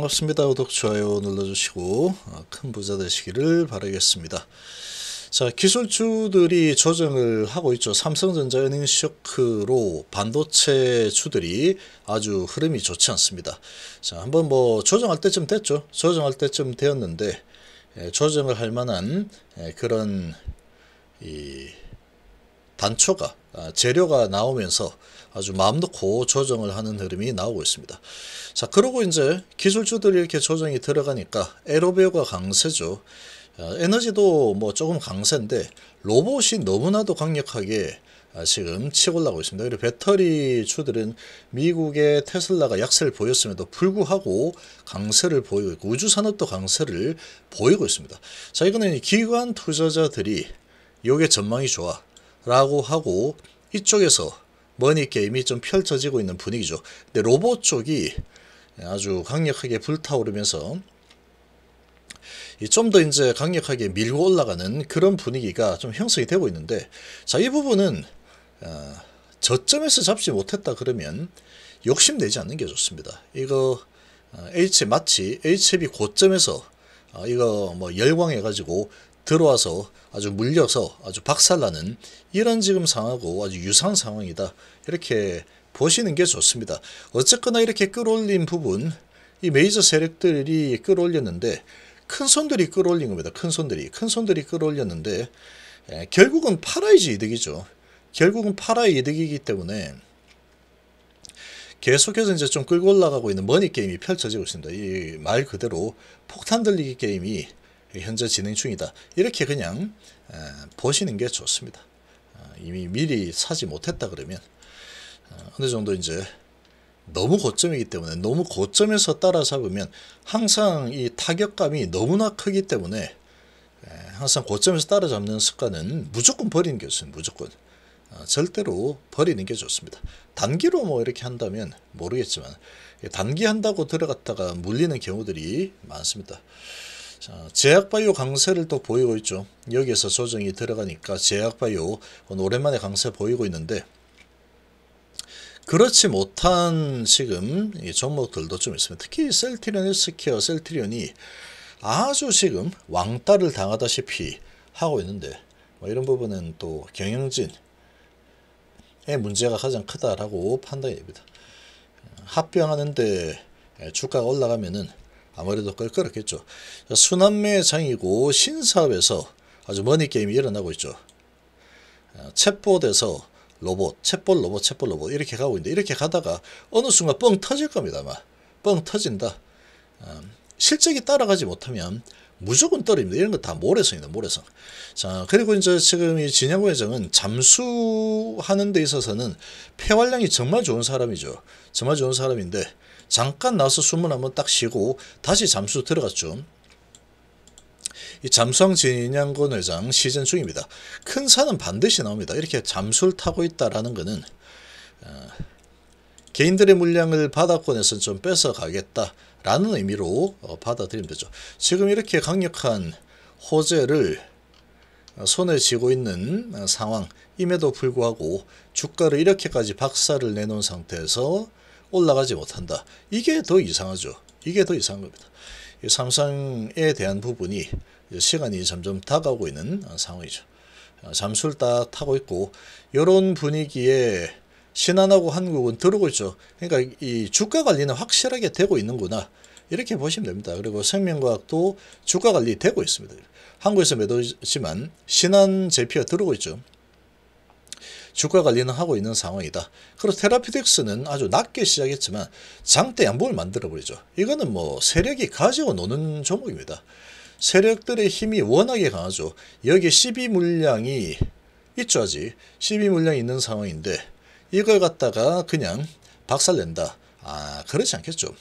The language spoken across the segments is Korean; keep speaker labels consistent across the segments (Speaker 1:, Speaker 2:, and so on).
Speaker 1: 반갑습니다. 구독, 좋아요 눌러주시고 어, 큰 부자 되시기를 바라겠습니다. 자, 기술주들이 조정을 하고 있죠. 삼성전자은행 쇼크로 반도체 주들이 아주 흐름이 좋지 않습니다. 자, 한번 뭐 조정할 때쯤 됐죠. 조정할 때쯤 되었는데 예, 조정을 할 만한 예, 그런 이 단초가 아, 재료가 나오면서 아주 마음 놓고 조정을 하는 흐름이 나오고 있습니다. 자, 그러고 이제 기술주들이 이렇게 조정이 들어가니까 에로베어가 강세죠. 아, 에너지도 뭐 조금 강세인데 로봇이 너무나도 강력하게 아, 지금 치고 올라고 있습니다. 그리고 배터리 주들은 미국의 테슬라가 약세를 보였음에도 불구하고 강세를 보이고 있고 우주산업도 강세를 보이고 있습니다. 자 이거는 기관 투자자들이 요게 전망이 좋아 라고 하고 이쪽에서 머니게임이 좀 펼쳐지고 있는 분위기죠. 근데 로봇 쪽이 아주 강력하게 불타오르면서 좀더 이제 강력하게 밀고 올라가는 그런 분위기가 좀 형성이 되고 있는데 자 이 부분은 어, 저점에서 잡지 못했다 그러면 욕심내지 않는 게 좋습니다. 이거 아, H 마치 HB 고점에서 아, 이거 뭐 열광해가지고 들어와서 아주 물려서 아주 박살나는 이런 지금 상하고 황 아주 유사한 상황이다. 이렇게 보시는 게 좋습니다. 어쨌거나 이렇게 끌어올린 부분 이 메이저 세력들이 끌어올렸는데 큰 손들이 끌어올린 겁니다. 큰 손들이 큰 손들이 끌어올렸는데 에, 예, 결국은 팔아야지 이득이죠. 결국은 팔아 이득이기 때문에 계속해서 이제 좀 끌고 올라가고 있는 머니 게임이 펼쳐지고 있습니다. 이 말 그대로 폭탄 들리기 게임이 현재 진행 중이다. 이렇게 그냥 보시는 게 좋습니다. 어, 이미 미리 사지 못했다 그러면 어, 어느 정도 이제 너무 고점이기 때문에 너무 고점에서 따라잡으면 항상 이 타격감이 너무나 크기 때문에 항상 고점에서 따라잡는 습관은 무조건 버리는 게 좋습니다. 무조건. 어, 절대로 버리는 게 좋습니다. 단기로 뭐 이렇게 한다면 모르겠지만 단기 한다고 들어갔다가 물리는 경우들이 많습니다. 자, 제약바이오 강세를 또 보이고 있죠. 여기에서 조정이 들어가니까 제약바이오 오랜만에 강세 보이고 있는데 그렇지 못한 지금 종목들도 좀 있습니다. 특히 셀트리온 스케어 셀트리온이 아주 지금 왕따를 당하다시피 하고 있는데 뭐 이런 부분은 또 경영진의 문제가 가장 크다라고 판단이 됩니다. 합병하는데 주가가 올라가면은 아무래도 껄끄럽겠죠. 순환매 장이고 신사업에서 아주 머니게임이 일어나고 있죠. 아, 챗봇에서 로봇, 챗봇 로봇, 챗봇 로봇 이렇게 가고 있는데 이렇게 가다가 어느 순간 뻥 터질 겁니다. 막뻥 터진다. 아, 실적이 따라가지 못하면 무조건 떨어집니다. 이런 거 다모래성입다 모래성. 자, 그리고 이제 지금 이 진양 회장은 잠수하는 데 있어서는 폐활량이 정말 좋은 사람이죠. 정말 좋은 사람인데 잠깐 나와서 숨을 한번 딱 쉬고 다시 잠수 들어갔죠. 잠수항 진양권 회장 시즌 중입니다. 큰 산은 반드시 나옵니다. 이렇게 잠수를 타고 있다라는 것은 어, 개인들의 물량을 바다권에서 좀 뺏어가겠다라는 의미로 어, 받아들이면 되죠. 지금 이렇게 강력한 호재를 어, 손에 쥐고 있는 어, 상황임에도 불구하고 주가를 이렇게까지 박살을 내놓은 상태에서 올라가지 못한다. 이게 더 이상하죠. 이게 더 이상한 겁니다. 삼성에 대한 부분이 시간이 점점 다가오고 있는 상황이죠. 아, 잠수를 딱 타고 있고 이런 분위기에 신한하고 한국은 들어오고 있죠. 그러니까 이 주가 관리는 확실하게 되고 있는구나. 이렇게 보시면 됩니다. 그리고 생명과학도 주가 관리 되고 있습니다. 한국에서 매도지만 신한 제피가 들어오고 있죠. 주가 관리는 하고 있는 상황이다. 그리고 테라피덱스는 아주 낮게 시작했지만 장대 양봉을 만들어버리죠. 이거는 뭐 세력이 가지고 노는 종목입니다. 세력들의 힘이 워낙에 강하죠. 여기 12 물량이 있죠 아직. 12 물량이 있는 상황인데 이걸 갖다가 그냥 박살낸다. 아 그렇지 않겠죠.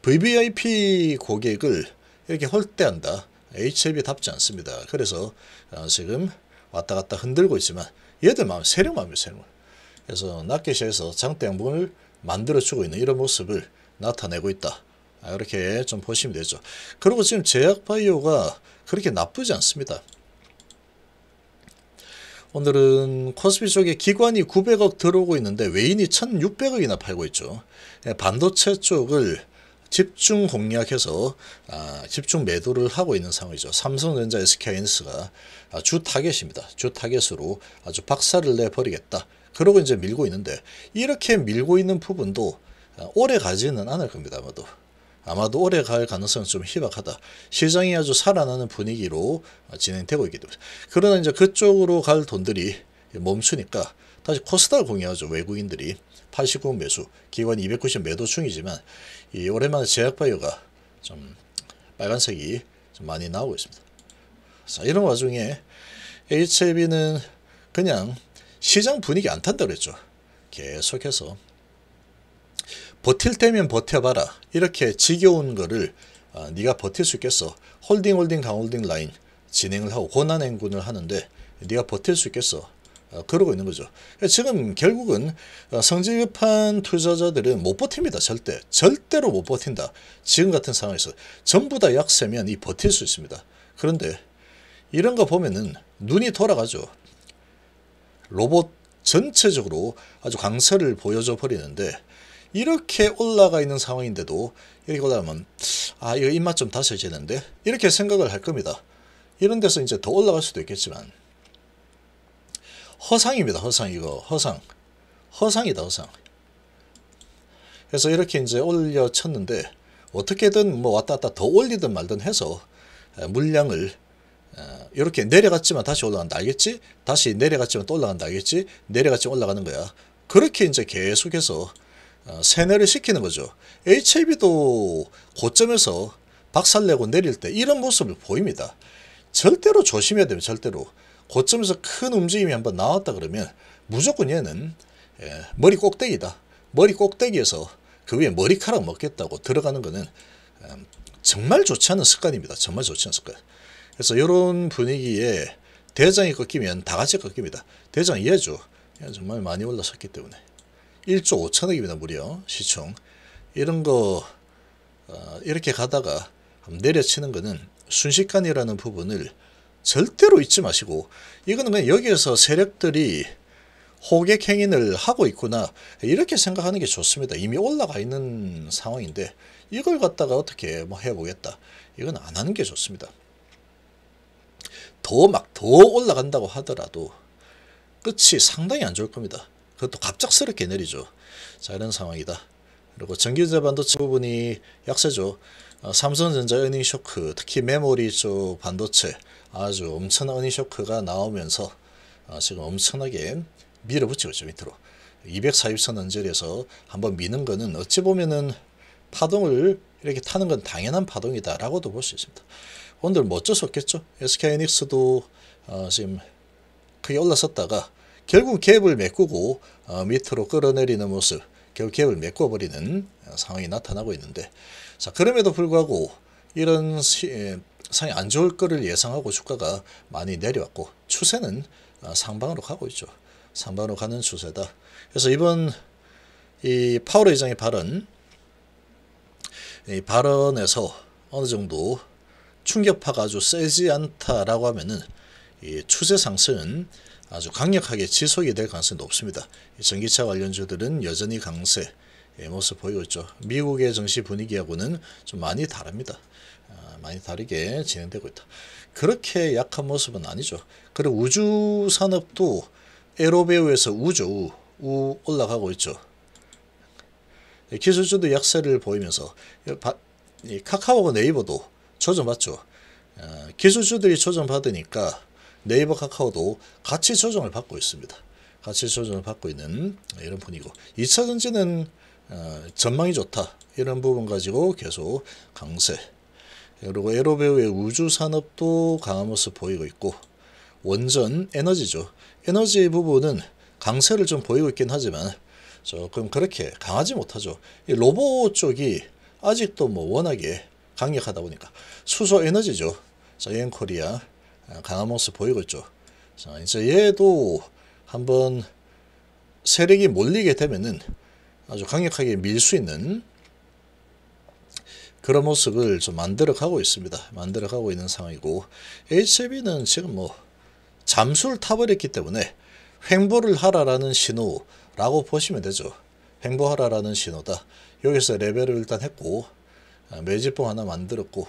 Speaker 1: VVIP 고객을 이렇게 홀대한다. HLB 답지 않습니다. 그래서 어, 지금 왔다 갔다 흔들고 있지만 얘들 마음 세력 마음이에요 세력 그래서 낙계시에서 장대양분을 만들어주고 있는 이런 모습을 나타내고 있다. 아, 이렇게 좀 보시면 되죠. 그리고 지금 제약바이오가 그렇게 나쁘지 않습니다. 오늘은 코스피 쪽에 기관이 900억 들어오고 있는데 외인이 1600억이나 팔고 있죠. 예, 반도체 쪽을 집중 공략해서 아, 집중 매도를 하고 있는 상황이죠. 삼성전자 SK하이닉스가 아, 주 타겟입니다. 주 타겟으로 아주 박살을 내버리겠다. 그러고 이제 밀고 있는데 이렇게 밀고 있는 부분도 아, 오래 가지는 않을 겁니다. 아마도. 아마도 오래 갈 가능성은 좀 희박하다. 시장이 아주 살아나는 분위기로 아, 진행되고 있기 때문에. 그러나 이제 그쪽으로 갈 돈들이 멈추니까 다시 코스닥 을 공유하죠. 외국인들이 89억 매수, 기관 290 매도 중이지만 이 오랜만에 제약바이오가 좀 빨간색이 좀 많이 나오고 있습니다. 자, 이런 와중에 h i e b 는 그냥 시장 분위기 안 탄다 고 그랬죠. 계속해서 버틸 때면 버텨봐라. 이렇게 지겨운 거를 아, 네가 버틸 수 있겠어. 홀딩 홀딩 강홀딩 라인 진행을 하고 고난 행군을 하는데 네가 버틸 수 있겠어. 어, 그러고 있는 거죠. 지금 결국은 어, 성질급한 투자자들은 못 버팁니다. 절대. 절대로 못 버틴다. 지금 같은 상황에서 전부 다 약세면 이 버틸 수 있습니다. 그런데 이런 거 보면은 눈이 돌아가죠. 로봇 전체적으로 아주 강세를 보여줘 버리는데 이렇게 올라가 있는 상황인데도 이렇게 올라가면 아 이거 입맛 좀 다셔야 되는데 이렇게 생각을 할 겁니다. 이런 데서 이제 더 올라갈 수도 있겠지만 허상입니다. 허상 이거 허상 허상이다 허상. 그래서 이렇게 이제 올려 쳤는데 어떻게든 뭐 왔다 갔다 더 올리든 말든 해서 물량을 이렇게 내려갔지만 다시 올라간다 알겠지? 다시 내려갔지만 또 올라간다 알겠지? 내려갔지만 올라가는 거야. 그렇게 이제 계속해서 어, 세뇌를 시키는 거죠. HLB도 고점에서 박살내고 내릴 때 이런 모습을 보입니다. 절대로 조심해야 됩니다. 절대로. 고점에서 큰 움직임이 한번 나왔다 그러면 무조건 얘는 예, 머리 꼭대기다. 머리 꼭대기에서 그 위에 머리카락 먹겠다고 들어가는 거는 음, 정말 좋지 않은 습관입니다. 정말 좋지 않은 습관. 그래서 이런 분위기에 대장이 꺾이면 다 같이 꺾입니다. 대장 이예죠 정말 많이 올라섰기 때문에 1조 5천억입니다. 무려 시총 이런 거 어, 이렇게 가다가 내려치는 거는 순식간이라는 부분을 절대로 잊지 마시고 이거는 그냥 여기에서 세력들이 호객 행인을 하고 있구나 이렇게 생각하는 게 좋습니다. 이미 올라가 있는 상황인데 이걸 갖다가 어떻게 뭐 해보겠다 이건 안 하는 게 좋습니다. 더 막 더 올라간다고 하더라도 끝이 상당히 안 좋을 겁니다. 그것도 갑작스럽게 내리죠. 자 이런 상황이다. 그리고 전기자 전 반도체 부분이 약세죠. 어, 삼성전자 은행 쇼크, 특히 메모리 쪽 반도체 아주 엄청난 어닝 쇼크가 나오면서 아, 지금 엄청나게 밀어붙이고 있죠. 밑으로. 240선 언저리에서 한번 미는 거는 어찌 보면은 파동을 이렇게 타는 건 당연한 파동이다라고도 볼 수 있습니다. 오늘 뭐 어쩔 수 없겠죠. SK이닉스도 어, 지금 크게 올라섰다가 결국 갭을 메꾸고 어, 밑으로 끌어내리는 모습, 결국 갭을 메꿔버리는 어, 상황이 나타나고 있는데 자 그럼에도 불구하고 이런 시, 예, 상이 안 좋을 거를 예상하고 주가가 많이 내려왔고 추세는 아, 상방으로 가고 있죠. 상방으로 가는 추세다. 그래서 이번 이 파월 의장의 발언 이 발언에서 어느 정도 충격파가 아주 세지 않다라고 하면은 이 추세 상승은 아주 강력하게 지속이 될 가능성이 높습니다. 전기차 관련주들은 여전히 강세 예, 모습 보이고 있죠. 미국의 정시 분위기하고는 좀 많이 다릅니다. 아, 많이 다르게 진행되고 있다. 그렇게 약한 모습은 아니죠. 그리고 우주 산업도 에로베우에서 우주 우 올라가고 있죠. 예, 기술주도 약세를 보이면서 카카오와 네이버도 조정받죠. 아, 기술주들이 조정받으니까 네이버 카카오도 같이 조정을 받고 있습니다. 같이 조정을 받고 있는 이런 분이고 2차전지는 어, 전망이 좋다. 이런 부분 가지고 계속 강세. 그리고 에로베우의 우주 산업도 강한 모습 보이고 있고 원전 에너지죠. 에너지 부분은 강세를 좀 보이고 있긴 하지만 조금 그렇게 강하지 못하죠. 로봇 쪽이 아직도 뭐 워낙에 강력하다 보니까 수소 에너지죠. 자, 엔코리아 어, 강한 모습 보이고 있죠. 자, 이제 얘도 한번 세력이 몰리게 되면은 아주 강력하게 밀 수 있는 그런 모습을 좀 만들어 가고 있습니다. 만들어 가고 있는 상황이고 HB는 e 지금 뭐 잠수를 타버렸기 때문에 횡보를 하라라는 신호라고 보시면 되죠. 횡보하라라는 신호다. 여기서 레벨을 일단 했고 아, 매집봉 하나 만들었고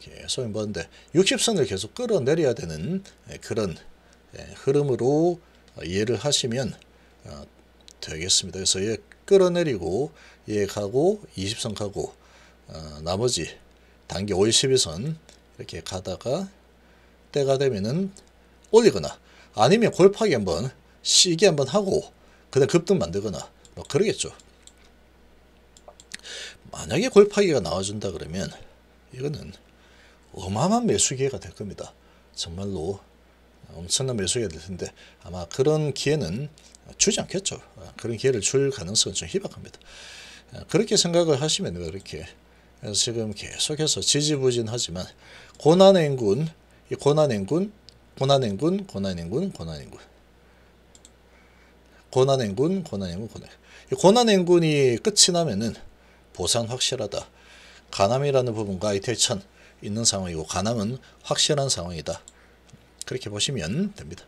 Speaker 1: 계속 횡는데 60선을 계속 끌어내려야 되는 예, 그런 예, 흐름으로 이해를 하시면 아, 되겠습니다. 그래서 예, 끌어내리고 얘 예, 가고 20선 가고 어, 나머지 단계 5일 2선 이렇게 가다가 때가 되면은 올리거나 아니면 골파기 한번 시기 한번 하고 그다음 급등 만들거나 뭐 그러겠죠. 만약에 골파기가 나와준다 그러면 이거는 어마어마한 매수 기회가 될 겁니다. 정말로 엄청난 매수기회가 될 텐데 아마 그런 기회는 주지 않겠죠. 아, 그런 기회를 줄 가능성은 좀 희박합니다. 아, 그렇게 생각을 하시면 돼렇게 지금 계속해서 지지부진하지만 고난행군, 고난행군, 고난행군, 고난행군, 고난행군, 고난행군, 고난행군, 고난. 이 고난행군이 끝이 나면은 보상 확실하다. 가남이라는 부분과 이태천 있는 상황이고 가남은 확실한 상황이다. 그렇게 보시면 됩니다.